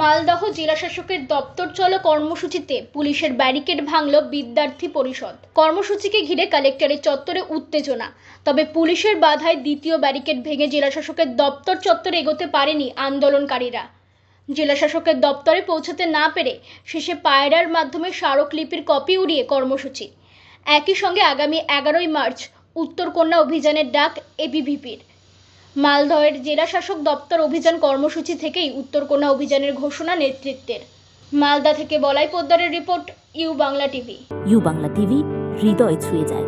মালদহ জেলাশাসকের দপ্তর চলো কর্মসূচিতে পুলিশের ব্যারিকেড ভাঙল বিদ্যার্থী পরিষদ কর্মসূচিকে ঘিরে কালেক্টরের চত্বরে উত্তেজনা তবে পুলিশের বাধায় দ্বিতীয় ব্যারিকেড ভেঙে জেলাশাসকের দপ্তর চত্বরে এগোতে পারেনি আন্দোলনকারীরা জেলাশাসকের দপ্তরে পৌঁছাতে না পেরে শেষে পায়রার মাধ্যমে স্মারকলিপির কপি উড়িয়ে কর্মসূচি একই সঙ্গে আগামী এগারোই মার্চ উত্তরকন্যা অভিযানের ডাক এবিভিপির মালদহের জেলা শাসক দপ্তর অভিযান কর্মসূচি থেকেই উত্তরকন্যা অভিযানের ঘোষণা নেতৃত্বের মালদা থেকে বলাই পোদ্দারের report U Bangla TV U Bangla TV হৃদয় ছুঁয়ে যায়